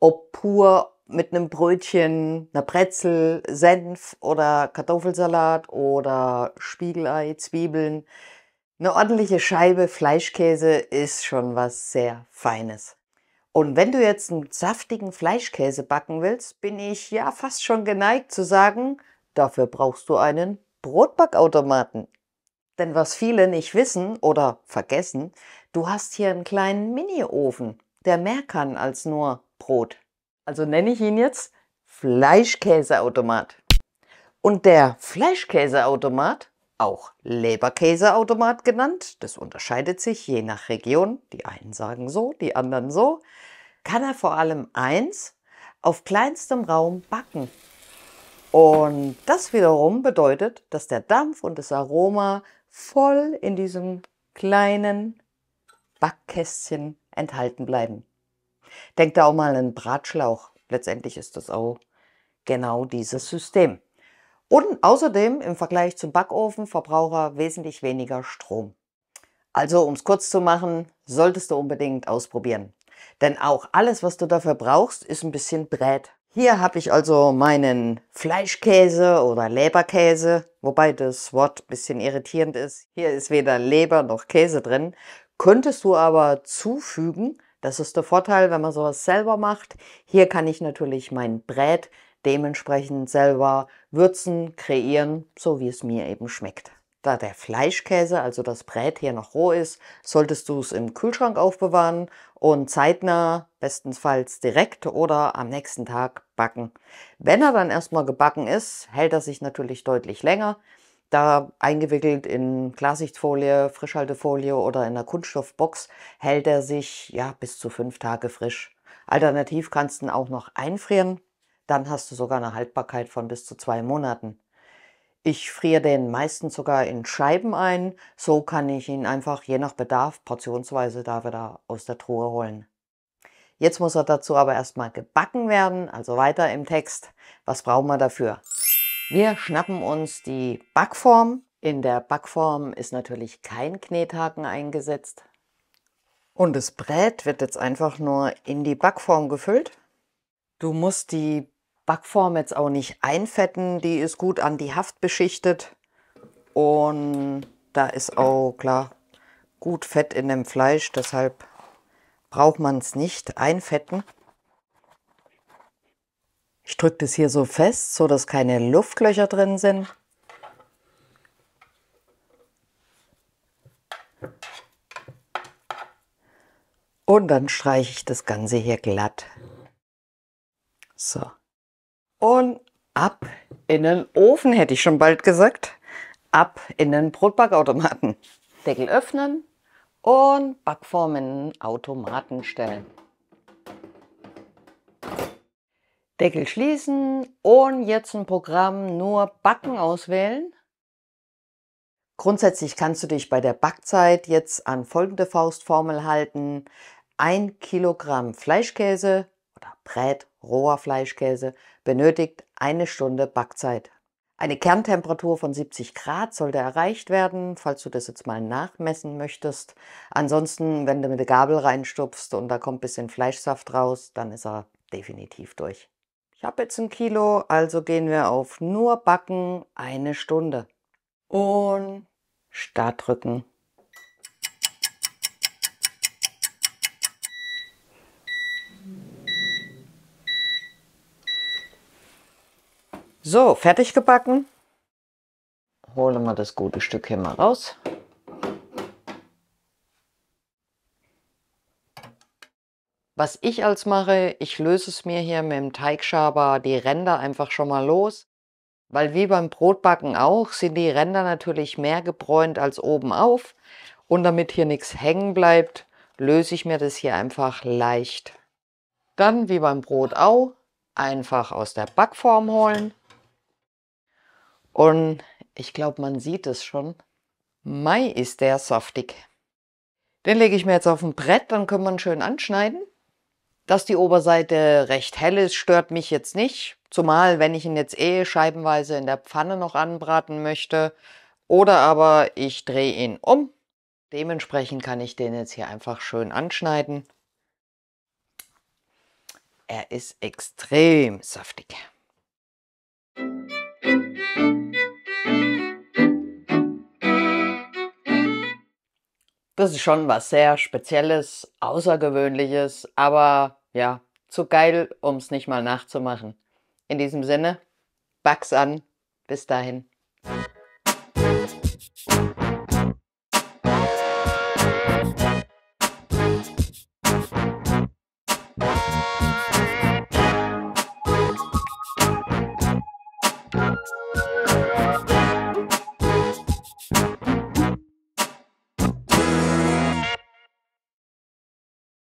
ob pur mit einem Brötchen, einer Brezel, Senf oder Kartoffelsalat oder Spiegelei, Zwiebeln. Eine ordentliche Scheibe Fleischkäse ist schon was sehr Feines. Und wenn du jetzt einen saftigen Fleischkäse backen willst, bin ich ja fast schon geneigt zu sagen, dafür brauchst du einen Brotbackautomaten. Denn was viele nicht wissen oder vergessen, du hast hier einen kleinen Mini-Ofen, der mehr kann als nur Brot. Also nenne ich ihn jetzt Fleischkäseautomat. Und der Fleischkäseautomat, auch Leberkäseautomat genannt, das unterscheidet sich je nach Region, die einen sagen so, die anderen so, kann er vor allem eins, auf kleinstem Raum backen. Und das wiederum bedeutet, dass der Dampf und das Aroma voll in diesem kleinen Backkästchen enthalten bleiben. Denkt da auch mal einen Bratschlauch. Letztendlich ist das auch genau dieses System. Und außerdem im Vergleich zum Backofen Verbraucher wesentlich weniger Strom. Also, um es kurz zu machen, solltest du unbedingt ausprobieren. Denn auch alles, was du dafür brauchst, ist ein bisschen Brät. Hier habe ich also meinen Fleischkäse oder Leberkäse, wobei das Wort ein bisschen irritierend ist. Hier ist weder Leber noch Käse drin. Könntest du aber zufügen, das ist der Vorteil, wenn man sowas selber macht. Hier kann ich natürlich mein Brät dementsprechend selber würzen, kreieren, so wie es mir eben schmeckt. Da der Fleischkäse, also das Brät hier noch roh ist, solltest du es im Kühlschrank aufbewahren und zeitnah, bestenfalls direkt oder am nächsten Tag backen. Wenn er dann erstmal gebacken ist, hält er sich natürlich deutlich länger. Da eingewickelt in Klarsichtfolie, Frischhaltefolie oder in einer Kunststoffbox hält er sich ja bis zu fünf Tage frisch. Alternativ kannst du ihn auch noch einfrieren, dann hast du sogar eine Haltbarkeit von bis zu zwei Monaten. Ich friere den meistens sogar in Scheiben ein, so kann ich ihn einfach je nach Bedarf portionsweise da wieder aus der Truhe holen. Jetzt muss er dazu aber erstmal gebacken werden, also weiter im Text. Was brauchen wir dafür? Wir schnappen uns die Backform. In der Backform ist natürlich kein Knethaken eingesetzt. Und das Brett wird jetzt einfach nur in die Backform gefüllt. Du musst die Backform jetzt auch nicht einfetten, die ist gut an die Haft beschichtet. Und da ist auch klar gut Fett in dem Fleisch, deshalb braucht man es nicht einfetten. Ich drücke das hier so fest, so dass keine Luftlöcher drin sind. Und dann streiche ich das Ganze hier glatt. So. Und ab in den Ofen, hätte ich schon bald gesagt. Ab in den Brotbackautomaten. Deckel öffnen und Backform in den Automaten stellen. Deckel schließen und jetzt ein Programm nur Backen auswählen. Grundsätzlich kannst du dich bei der Backzeit jetzt an folgende Faustformel halten. Ein Kilogramm Fleischkäse oder Brät roher Fleischkäse benötigt eine Stunde Backzeit. Eine Kerntemperatur von 70 Grad sollte erreicht werden, falls du das jetzt mal nachmessen möchtest. Ansonsten, wenn du mit der Gabel reinstupfst und da kommt ein bisschen Fleischsaft raus, dann ist er definitiv durch. Ich habe jetzt ein Kilo, also gehen wir auf nur Backen eine Stunde. Und Start drücken. So, fertig gebacken. Hole mal das gute Stück hier mal raus. Was ich als mache, ich löse es mir hier mit dem Teigschaber die Ränder einfach schon mal los, weil wie beim Brotbacken auch sind die Ränder natürlich mehr gebräunt als oben auf und damit hier nichts hängen bleibt, löse ich mir das hier einfach leicht. Dann wie beim Brot auch, einfach aus der Backform holen und ich glaube, man sieht es schon, Mai ist der saftig. Den lege ich mir jetzt auf ein Brett, dann können wir ihn schön anschneiden. Dass die Oberseite recht hell ist, stört mich jetzt nicht. Zumal, wenn ich ihn jetzt eh scheibenweise in der Pfanne noch anbraten möchte. Oder aber ich drehe ihn um. Dementsprechend kann ich den jetzt hier einfach schön anschneiden. Er ist extrem saftig. Das ist schon was sehr Spezielles, Außergewöhnliches, aber ja, zu geil, um es nicht mal nachzumachen. In diesem Sinne, Bugs an. Bis dahin.